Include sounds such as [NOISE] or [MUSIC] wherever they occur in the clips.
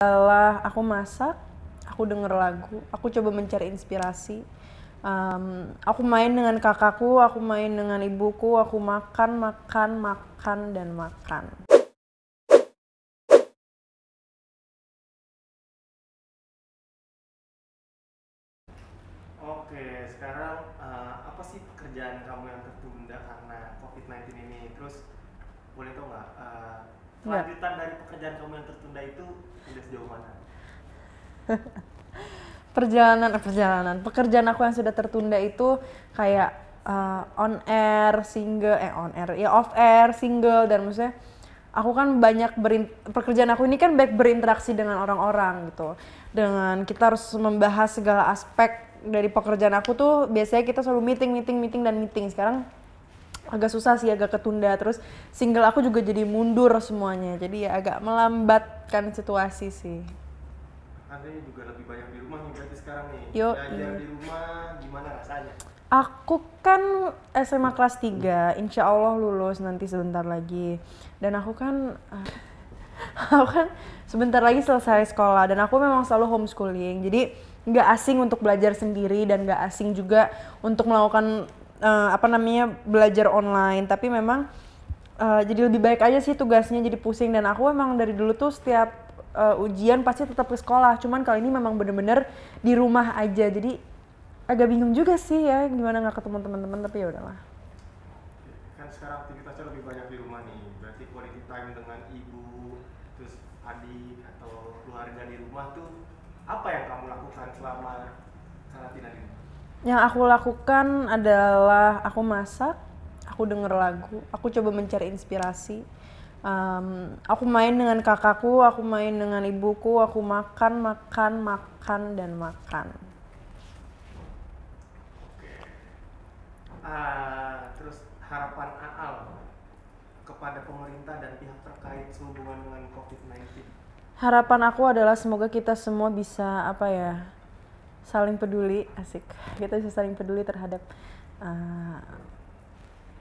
setelah aku masak aku denger lagu aku coba mencari inspirasi um, aku main dengan kakakku aku main dengan ibuku aku makan makan makan dan makan oke sekarang uh, apa sih pekerjaan kamu yang tertunda karena covid 19 ini terus boleh tau nggak uh, Iya. lanjutan dari pekerjaan kamu yang tertunda itu sudah sejauh mana? [LAUGHS] perjalanan eh, perjalanan pekerjaan aku yang sudah tertunda itu kayak uh, on air single eh on air ya off air single dan maksudnya aku kan banyak berin, pekerjaan aku ini kan baik berinteraksi dengan orang-orang gitu dengan kita harus membahas segala aspek dari pekerjaan aku tuh biasanya kita selalu meeting meeting meeting dan meeting sekarang agak susah sih agak ketunda terus single aku juga jadi mundur semuanya jadi ya agak melambatkan situasi sih anda juga lebih banyak di rumah nih berarti sekarang nih Yo, iya. di rumah gimana rasanya Aku kan SMA kelas 3, insya Allah lulus nanti sebentar lagi. Dan aku kan, ah, [LAUGHS] aku kan sebentar lagi selesai sekolah. Dan aku memang selalu homeschooling. Jadi nggak asing untuk belajar sendiri dan nggak asing juga untuk melakukan uh, apa namanya belajar online tapi memang uh, jadi lebih baik aja sih tugasnya jadi pusing dan aku emang dari dulu tuh setiap uh, ujian pasti tetap ke sekolah cuman kali ini memang bener-bener di rumah aja jadi agak bingung juga sih ya gimana nggak ketemu teman-teman tapi ya udahlah kan sekarang aktivitasnya lebih banyak di rumah nih berarti quality time dengan ibu terus adik atau keluarga di rumah tuh apa yang kamu lakukan selama karantina di rumah yang aku lakukan adalah aku masak, aku denger lagu, aku coba mencari inspirasi. Um, aku main dengan kakakku, aku main dengan ibuku, aku makan, makan, makan dan makan. Uh, terus harapan Aal kepada pemerintah dan pihak terkait sehubungan dengan COVID-19. Harapan aku adalah semoga kita semua bisa apa ya? saling peduli asik kita bisa saling peduli terhadap uh,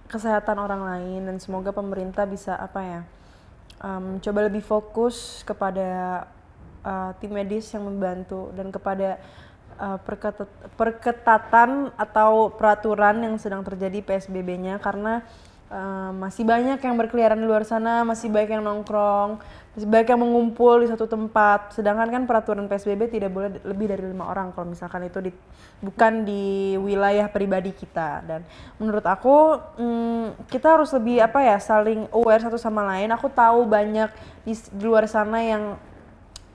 kesehatan orang lain dan semoga pemerintah bisa apa ya um, coba lebih fokus kepada uh, tim medis yang membantu dan kepada uh, eh, perketat, perketatan atau peraturan yang sedang terjadi PSBB-nya karena Uh, masih banyak yang berkeliaran di luar sana, masih banyak yang nongkrong, masih banyak yang mengumpul di satu tempat. Sedangkan kan peraturan PSBB tidak boleh lebih dari lima orang kalau misalkan itu di, bukan di wilayah pribadi kita. Dan menurut aku hmm, kita harus lebih apa ya saling aware satu sama lain. Aku tahu banyak di, di luar sana yang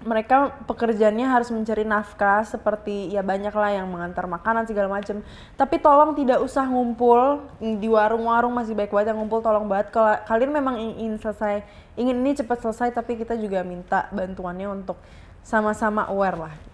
mereka pekerjaannya harus mencari nafkah seperti ya banyaklah yang mengantar makanan segala macam. Tapi tolong tidak usah ngumpul mm, di warung-warung masih baik banget yang ngumpul tolong banget kalau kalian memang ingin selesai ingin ini cepat selesai tapi kita juga minta bantuannya untuk sama-sama aware lah